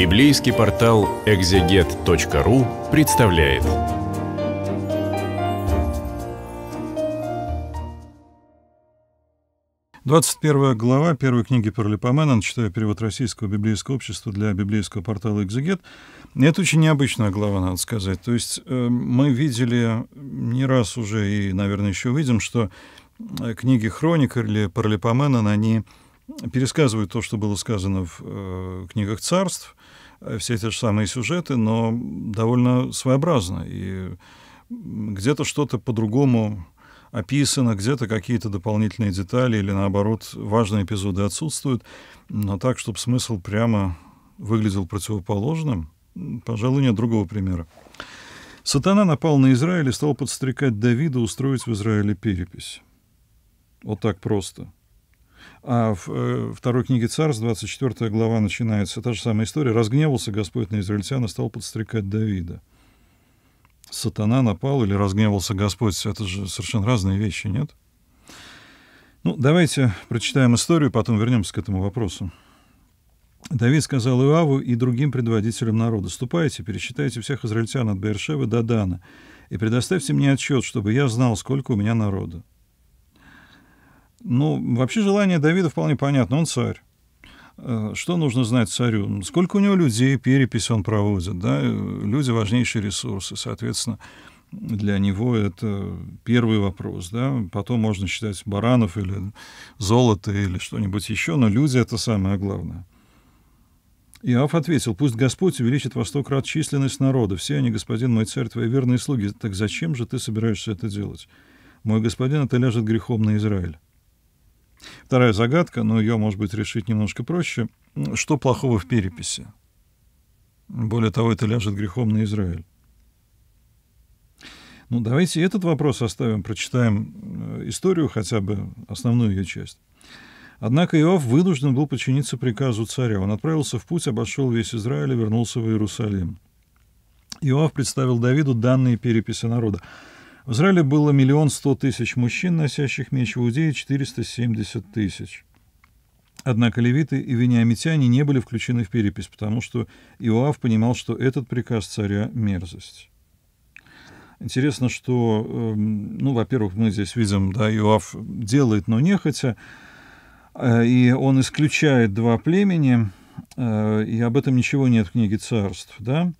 Библейский портал экзегет.ру представляет. Двадцать первая глава первой книги Перлипомена, читаю перевод Российского библейского общества для библейского портала «Экзегет». Это очень необычная глава, надо сказать. То есть э, мы видели не раз уже и, наверное, еще увидим, что э, книги хроник или Парлипомена, они пересказывают то, что было сказано в э, книгах царств, Э, все эти же самые сюжеты, но довольно своеобразно. И где-то что-то по-другому описано, где-то какие-то дополнительные детали или, наоборот, важные эпизоды отсутствуют. Но так, чтобы смысл прямо выглядел противоположным, пожалуй, нет другого примера. Сатана напал на Израиль и стал подстрекать Давида устроить в Израиле перепись. Вот так просто – а в э, второй книге Царств, 24 глава, начинается та же самая история. «Разгневался Господь на израильтян и стал подстрекать Давида». Сатана напал или разгневался Господь. Это же совершенно разные вещи, нет? Ну, давайте прочитаем историю, потом вернемся к этому вопросу. Давид сказал Иаву и другим предводителям народа, «Ступайте, пересчитайте всех израильтян от Бершевы до Дана, и предоставьте мне отчет, чтобы я знал, сколько у меня народа. Ну, вообще желание Давида вполне понятно. Он царь. Э, что нужно знать царю? Ну, сколько у него людей, перепись он проводит, да? Э, люди — важнейшие ресурсы, соответственно, для него это первый вопрос, да? Потом можно считать баранов или золото или что-нибудь еще, но люди — это самое главное. Иов ответил, «Пусть Господь увеличит во сто крат численность народа. Все они, господин мой царь, твои верные слуги. Так зачем же ты собираешься это делать? Мой господин, это а ляжет грехом на Израиль». Вторая загадка, но ее, может быть, решить немножко проще. Что плохого в переписи? Более того, это ляжет грехом на Израиль. Ну, давайте этот вопрос оставим, прочитаем э, историю хотя бы, основную ее часть. Однако Иов вынужден был подчиниться приказу царя. Он отправился в путь, обошел весь Израиль и вернулся в Иерусалим. Иоав представил Давиду данные переписи народа. В Израиле было миллион сто тысяч мужчин, носящих меч в Иудее, 470 тысяч. Однако левиты и вениамитяне не были включены в перепись, потому что Иоав понимал, что этот приказ царя — мерзость. Интересно, что, эм, ну, во-первых, мы здесь видим, да, Иоав делает, но нехотя, э, и он исключает два племени, э, и об этом ничего нет в книге царств, да.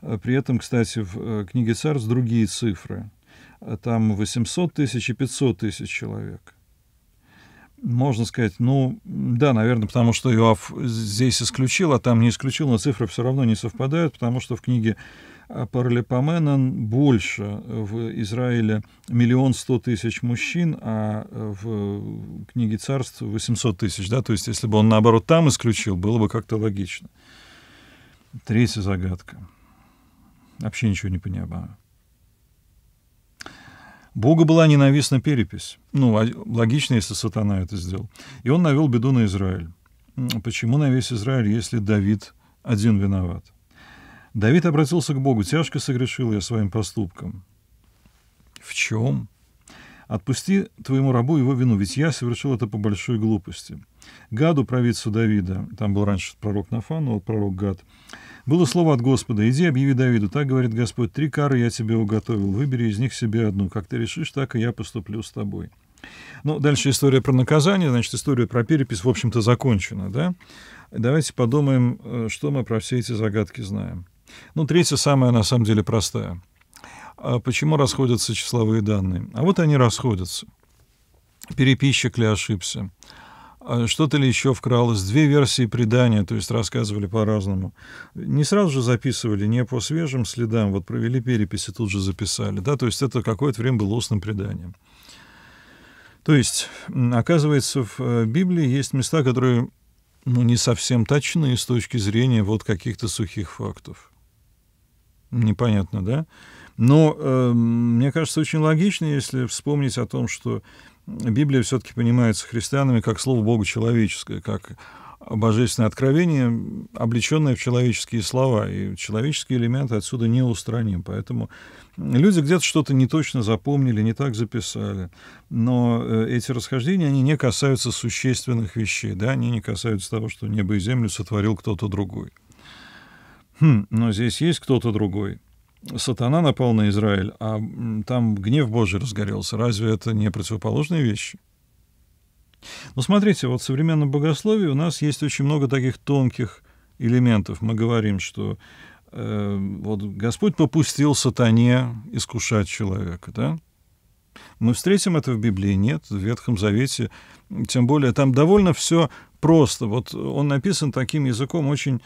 Э, при этом, кстати, в книге царств другие цифры — Э, там 800 тысяч и 500 тысяч человек. Можно сказать, ну, да, наверное, потому что Иоав здесь исключил, а там не исключил, но цифры все равно не совпадают, потому что в книге Паралипоменон больше э, в Израиле миллион сто тысяч мужчин, а э, в книге царств 800 тысяч, да, то есть если бы он, наоборот, там исключил, было бы как-то логично. Третья загадка. Вообще ничего не понимаю. Богу была ненавистна перепись. Ну, а логично, если сатана это сделал. И он навел беду на Израиль. Почему на весь Израиль, если Давид один виноват? Давид обратился к Богу. «Тяжко согрешил я своим поступком». «В чем?» «Отпусти твоему рабу его вину, ведь я совершил это по большой глупости. Гаду, провидцу Давида, там был раньше пророк Нафан, но пророк Гад, было слово от Господа, иди объяви Давиду, так говорит Господь, три кары я тебе уготовил, выбери из них себе одну, как ты решишь, так и я поступлю с тобой. Ну, дальше история про наказание, значит, история про перепись, в общем-то, закончена, да? Давайте подумаем, э, что мы про все эти загадки знаем. Ну, третья самая, на самом деле, простая. А почему расходятся числовые данные? А вот они расходятся. Переписчик ли ошибся? А что-то ли еще вкралось? Две версии предания, то есть рассказывали по-разному. Не сразу же записывали, не по свежим следам, вот провели перепись и тут же записали. Да? То есть это какое-то время было устным преданием. То есть, оказывается, в э, Библии есть места, которые ну, не совсем точные с точки зрения вот каких-то сухих фактов. Непонятно, да? Но, э, мне кажется, очень логично, если вспомнить о том, что Библия все-таки понимается христианами как слово Бога человеческое, как божественное откровение, облеченное в человеческие слова. И человеческие элементы отсюда не устраним. Поэтому люди где-то что-то не точно запомнили, не так записали. Но э, эти расхождения, они не касаются существенных вещей. Да? Они не касаются того, что небо и землю сотворил кто-то другой. Хм, но здесь есть кто-то другой сатана напал на Израиль, а там гнев Божий разгорелся. Разве это не противоположные вещи? Ну, смотрите, вот в современном богословии у нас есть очень много таких тонких элементов. Мы говорим, что э, вот Господь попустил сатане искушать человека, да? Мы встретим это в Библии? Нет, в Ветхом Завете. Тем более, там довольно все просто. Вот он написан таким языком очень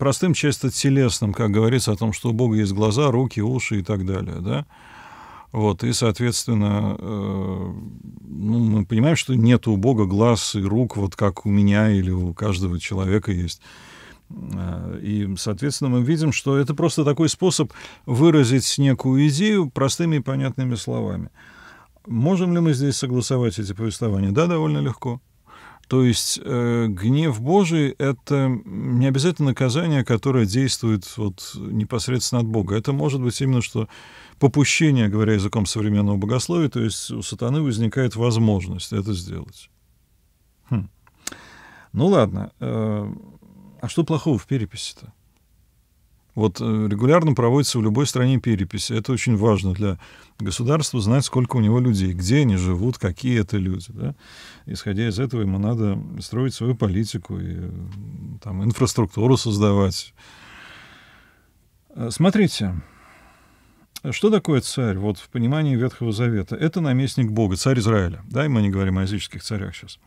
простым, чисто телесным, как говорится о том, что у Бога есть глаза, руки, уши и так далее, да. Вот, и, соответственно, э, ну, мы понимаем, что нет у Бога глаз и рук, вот как у меня или у каждого человека есть. Э, и, соответственно, мы видим, что это просто такой способ выразить некую идею простыми и понятными словами. Можем ли мы здесь согласовать эти повествования? Да, довольно легко. То есть э, гнев Божий — это не обязательно наказание, которое действует вот непосредственно от Бога. Это может быть именно что попущение, говоря языком современного богословия, то есть у сатаны возникает возможность это сделать. Хм. Ну ладно, э, а что плохого в переписи-то? Вот э, регулярно проводится в любой стране перепись. Это очень важно для государства знать, сколько у него людей, где они живут, какие это люди. Да? Исходя из этого, ему надо строить свою политику и там, инфраструктуру создавать. Э, смотрите, что такое царь вот в понимании Ветхого Завета? Это наместник Бога, царь Израиля. Да, и мы не говорим о языческих царях сейчас.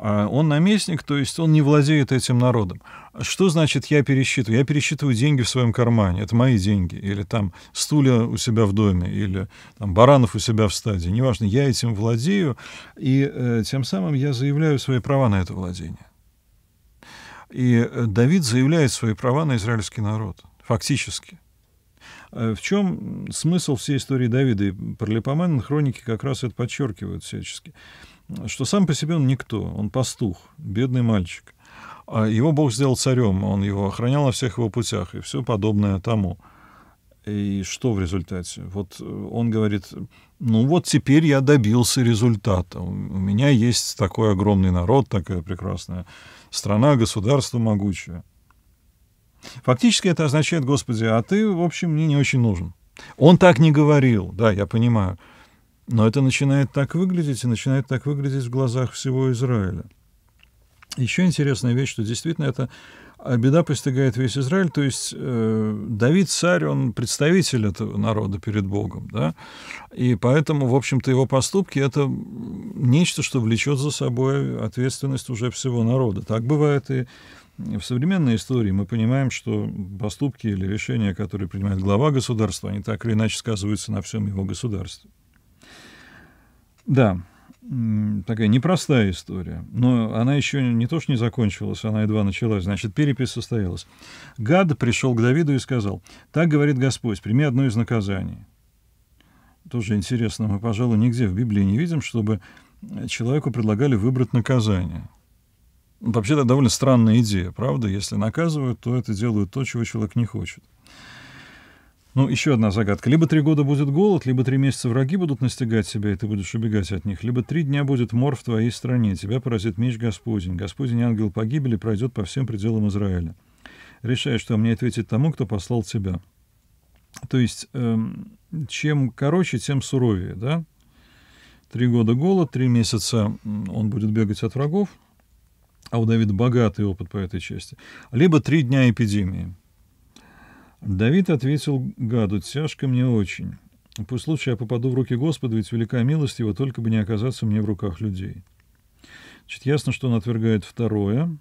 А он наместник, то есть он не владеет этим народом. Что значит я пересчитываю? Я пересчитываю деньги в своем кармане, это мои деньги, или там стулья у себя в доме, или там баранов у себя в стадии, неважно, я этим владею, и э, тем самым я заявляю свои права на это владение. И э, Давид заявляет свои права на израильский народ, фактически. Э, в чем смысл всей истории Давида? И Пролепоманин хроники как раз это подчеркивают всячески что сам по себе он никто, он пастух, бедный мальчик. А его Бог сделал царем, он его охранял на всех его путях, и все подобное тому. И что в результате? Вот э, он говорит, ну вот теперь я добился результата. У меня есть такой огромный народ, такая прекрасная страна, государство могучее. Фактически это означает, Господи, а ты, в общем, мне не очень нужен. Он так не говорил, да, я понимаю. Но это начинает так выглядеть, и начинает так выглядеть в глазах всего Израиля. Еще интересная вещь, что действительно это а, беда постигает весь Израиль, то есть э, Давид царь, он представитель этого народа перед Богом, да, и поэтому, в общем-то, его поступки это нечто, что влечет за собой ответственность уже всего народа. Так бывает и в современной истории мы понимаем, что поступки или решения, которые принимает глава государства, они так или иначе сказываются на всем его государстве. Да, такая непростая история. Но она еще не то что не закончилась, она едва началась. Значит, перепись состоялась. Гад пришел к Давиду и сказал, «Так говорит Господь, прими одно из наказаний». Тоже интересно, мы, пожалуй, нигде в Библии не видим, чтобы человеку предлагали выбрать наказание. Ну, Вообще, то довольно странная идея, правда? Если наказывают, то это делают то, чего человек не хочет. Ну, еще одна загадка. Либо три года будет голод, либо три месяца враги будут настигать тебя, и ты будешь убегать от них, либо три дня будет мор в твоей стране, тебя поразит меч Господень. Господень ангел погибели пройдет по всем пределам Израиля. Решай, что мне ответить тому, кто послал тебя. То есть, эм, чем короче, тем суровее, да? Три года голод, три месяца он будет бегать от врагов, а у Давида богатый опыт по этой части. Либо три дня эпидемии. Давид ответил гаду, тяжко мне очень. Пусть лучше я попаду в руки Господа, ведь велика милость его, только бы не оказаться мне в руках людей. Значит, ясно, что он отвергает второе.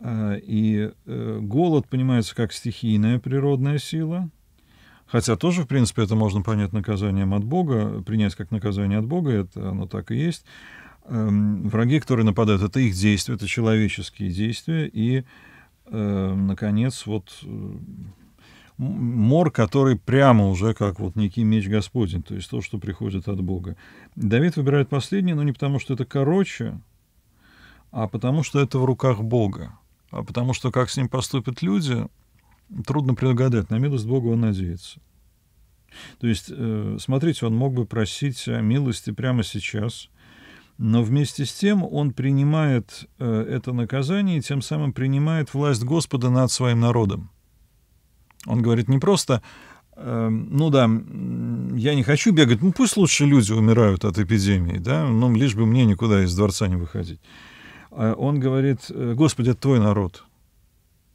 А, и э, голод понимается как стихийная природная сила, хотя тоже, в принципе, это можно понять наказанием от Бога, принять как наказание от Бога, это оно так и есть. Эм, враги, которые нападают, это их действия, это человеческие действия, и э, наконец, вот э, мор, который прямо уже как вот некий меч Господень, то есть то, что приходит от Бога. Давид выбирает последнее, но не потому, что это короче, а потому, что это в руках Бога. А потому что как с ним поступят люди, трудно предугадать. На милость Бога он надеется. То есть, э, смотрите, он мог бы просить о милости прямо сейчас, но вместе с тем он принимает э, это наказание и тем самым принимает власть Господа над своим народом. Он говорит не просто, эм, ну да, я не хочу бегать, ну пусть лучше люди умирают от эпидемии, да, ну лишь бы мне никуда из дворца не выходить. А он говорит, э, Господи, это твой народ.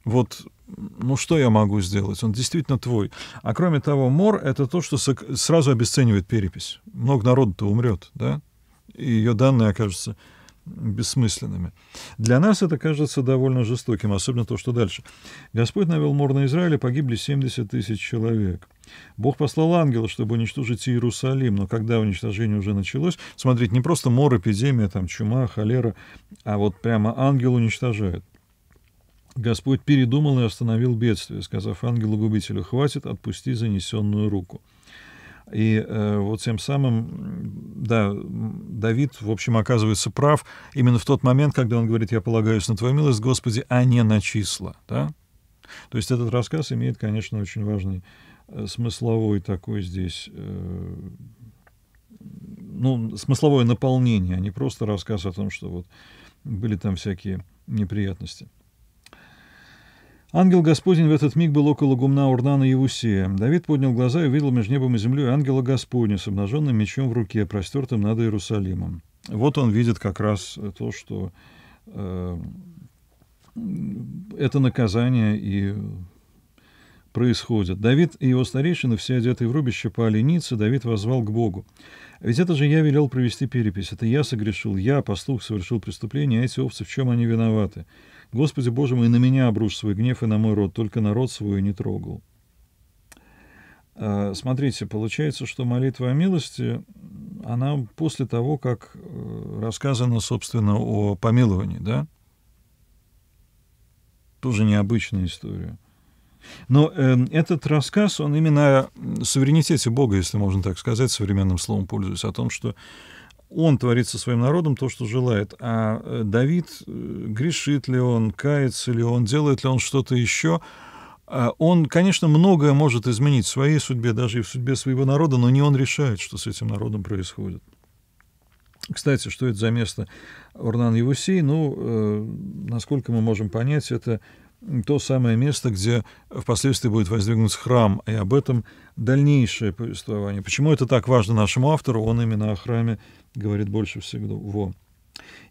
Вот, ну что я могу сделать? Он действительно твой. А кроме того, мор — это то, что сразу обесценивает перепись. Много народу-то умрет, да? и ее данные окажутся бессмысленными. Для нас это кажется довольно жестоким, особенно то, что дальше. Господь навел мор на Израиль, и погибли 70 тысяч человек. Бог послал ангела, чтобы уничтожить Иерусалим, но когда уничтожение уже началось, смотрите, не просто мор, эпидемия, там, чума, холера, а вот прямо ангел уничтожает. Господь передумал и остановил бедствие, сказав ангелу-губителю, «Хватит, отпусти занесенную руку». И э, вот тем самым, да, Давид, в общем, оказывается прав именно в тот момент, когда он говорит, я полагаюсь на Твою милость, Господи, а не на числа, да? То есть этот рассказ имеет, конечно, очень важный э, смысловой такой здесь, э, ну, смысловое наполнение, а не просто рассказ о том, что вот были там всякие неприятности. Ангел Господень в этот миг был около гумна Урдана Евусея. Давид поднял глаза и увидел между небом и землей ангела Господня с обнаженным мечом в руке, простертым над Иерусалимом. Вот он видит как раз э, то, что э, это наказание и происходит. Давид и его старейшины, все одетые в рубище по оленице, Давид возвал к Богу. Ведь это же я велел провести перепись. Это я согрешил, я, пастух, совершил преступление, а эти овцы в чем они виноваты? Господи Боже мой, и на меня обрушь свой гнев и на мой род, только народ свой не трогал. А, смотрите, получается, что молитва о милости, она после того, как э, рассказано, собственно, о помиловании, да? Тоже необычная история. Но э, этот рассказ, он именно о суверенитете Бога, если можно так сказать, современным словом пользуясь, о том, что он творит со своим народом то, что желает. А э, Давид, э, грешит ли он, кается ли он, делает ли он что-то еще, а, он, конечно, многое может изменить в своей судьбе, даже и в судьбе своего народа, но не он решает, что с этим народом происходит. Кстати, что это за место Орнан Евусей? Ну, э, насколько мы можем понять, это то самое место, где впоследствии будет воздвигнут храм, и об этом дальнейшее повествование. Почему это так важно нашему автору? Он именно о храме говорит больше всего.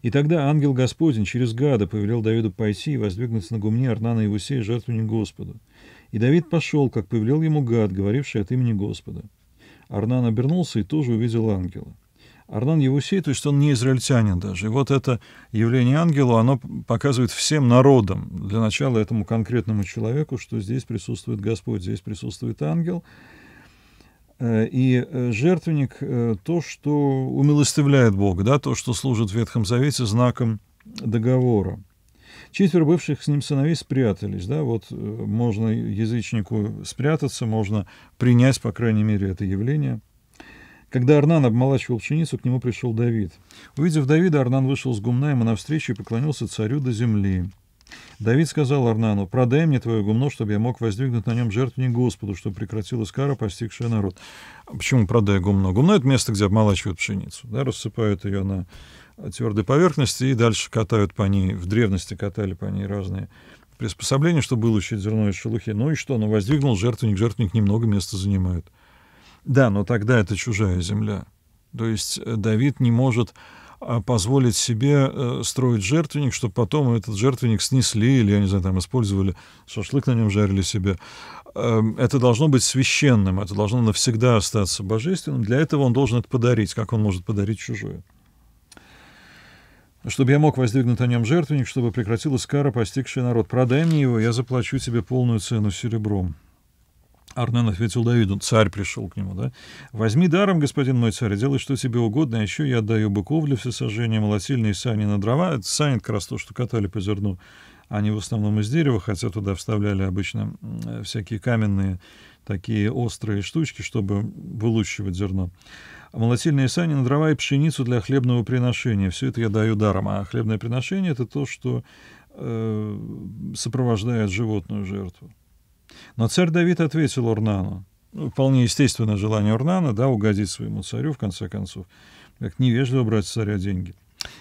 И тогда ангел Господень через гада повелел Давиду пойти и воздвигнуть на гумне Арнана Иусея жертвенник Господу. И Давид пошел, как повелел ему гад, говоривший от имени Господа. Арнан обернулся и тоже увидел ангела. Арнон Евусей, то есть он не израильтянин даже. И вот это явление ангела, оно показывает всем народам, для начала этому конкретному человеку, что здесь присутствует Господь, здесь присутствует ангел. Э, и э, жертвенник э, — то, что умилостивляет Бога, да, то, что служит в Ветхом Завете знаком договора. Четверо бывших с ним сыновей спрятались. Да? Вот можно язычнику спрятаться, можно принять, по крайней мере, это явление. Когда Арнан обмолачивал пшеницу, к нему пришел Давид. Увидев Давида, Арнан вышел с гумна ему навстречу и поклонился царю до земли. Давид сказал Арнану, «Продай мне твое гумно, чтобы я мог воздвигнуть на нем жертвенник Господу, чтобы прекратилась кара, постигшая народ». А почему продай гумно? Гумно — это место, где обмолачивают пшеницу, да, рассыпают ее на твердой поверхности и дальше катают по ней, в древности катали по ней разные приспособления, чтобы вылучить зерно из шелухи. Ну и что? Ну, воздвигнул жертвенник, жертвенник немного места занимает. Да, но тогда это чужая земля. То есть э, Давид не может а, позволить себе э, строить жертвенник, чтобы потом этот жертвенник снесли или, я не знаю, там использовали, шашлык на нем жарили себе. Эм, это должно быть священным, это должно навсегда остаться божественным. Для этого он должен это подарить, как он может подарить чужое. Чтобы я мог воздвигнуть на нем жертвенник, чтобы прекратилась кара, постигший народ. Продай мне его, я заплачу тебе полную цену серебром. Арнен ответил Давиду, царь пришел к нему, да? «Возьми даром, господин мой царь, делай что тебе угодно, а еще я отдаю быков для всесожжения, молотильные сани на дрова». А это сани как раз то, что катали по зерну. Они в основном из дерева, хотя туда вставляли обычно всякие каменные такие острые штучки, чтобы вылучивать зерно. Молотильные сани на дрова и пшеницу для хлебного приношения. Все это я даю даром. А хлебное приношение — это то, что э, сопровождает животную жертву. Но царь Давид ответил Орнану. «Ну, вполне естественно желание Орнана, да, угодить своему царю, в конце концов. Как невежливо брать с царя деньги.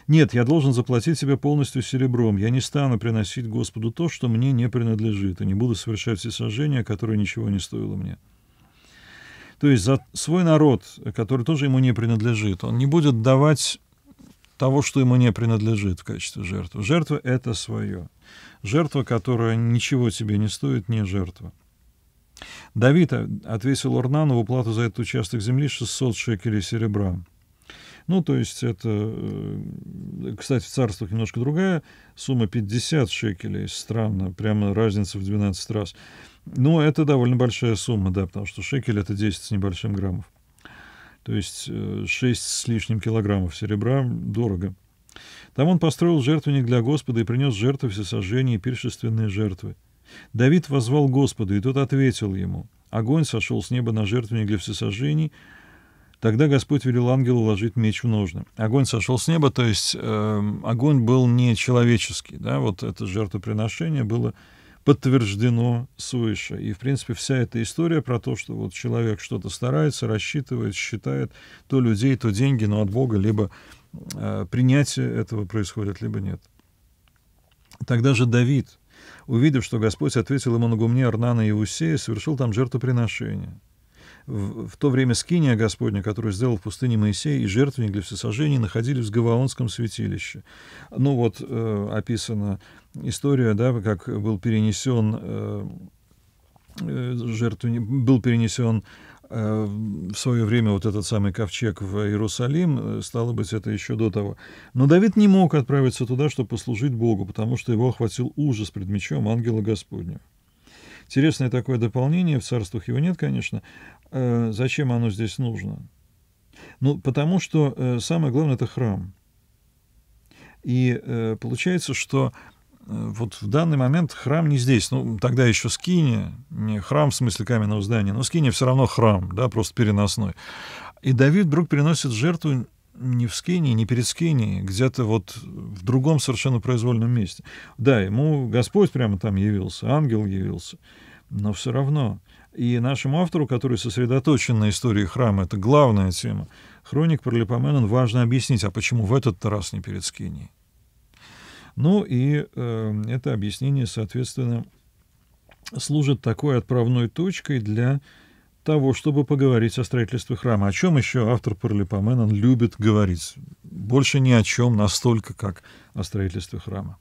Нет, я должен заплатить тебе полностью серебром. Я не стану приносить Господу то, что мне не принадлежит, и не буду совершать все сожжения которые ничего не стоило мне. То есть за свой народ, который тоже ему не принадлежит, он не будет давать того, что ему не принадлежит в качестве жертвы. Жертва — это свое. Жертва, которая ничего тебе не стоит, не жертва. Давид отвесил Орнанову уплату за этот участок земли 600 шекелей серебра. Ну, то есть это, э, кстати, в царствах немножко другая сумма, 50 шекелей, странно, прямо разница в 12 раз. Но это довольно большая сумма, да, потому что шекель — это 10 с небольшим граммов. То есть 6 э, с лишним килограммов серебра дорого. Там он построил жертвенник для Господа и принес жертвы всесожжения и пиршественные жертвы. Давид возвал Господу, и тот ответил ему. Огонь сошел с неба на жертвенник для всесожжений. Тогда Господь велел ангелу ложить меч в ножны. Огонь сошел с неба, то есть э, огонь был не человеческий. Да? Вот это жертвоприношение было подтверждено свыше. И, в принципе, вся эта история про то, что вот человек что-то старается, рассчитывает, считает то людей, то деньги, но от Бога либо э, принятие этого происходит, либо нет. Тогда же Давид, увидев, что Господь ответил ему на гумне Арнана и Иусея, совершил там жертвоприношение в, в то время скиния Господня, которую сделал в пустыне Моисей, и жертвенник для всесожжений находились в Гаваонском святилище. Ну вот э, описана история, да, как был перенесен э, э, жертвенник, был перенесен э, в свое время вот этот самый ковчег в Иерусалим, э, стало быть, это еще до того. Но Давид не мог отправиться туда, чтобы послужить Богу, потому что его охватил ужас пред мечом ангела Господня. Интересное такое дополнение, в царствах его нет, конечно, Э, зачем оно здесь нужно? Ну, потому что э, самое главное — это храм. И э, получается, что вот в данный момент храм не здесь. Ну, тогда еще скиния, не храм в смысле каменного здания, но скиния все равно храм, да, просто переносной. И Давид вдруг приносит жертву не в Скинии, не перед Скинией, где-то вот в другом совершенно произвольном месте. Да, ему Господь прямо там явился, ангел явился но все равно. И нашему автору, который сосредоточен на истории храма, это главная тема, хроник Пролепоменон важно объяснить, а почему в этот раз не перед Скинией. Ну и э, это объяснение, соответственно, служит такой отправной точкой для того, чтобы поговорить о строительстве храма. О чем еще автор Парлипоменон любит говорить? Больше ни о чем, настолько, как о строительстве храма.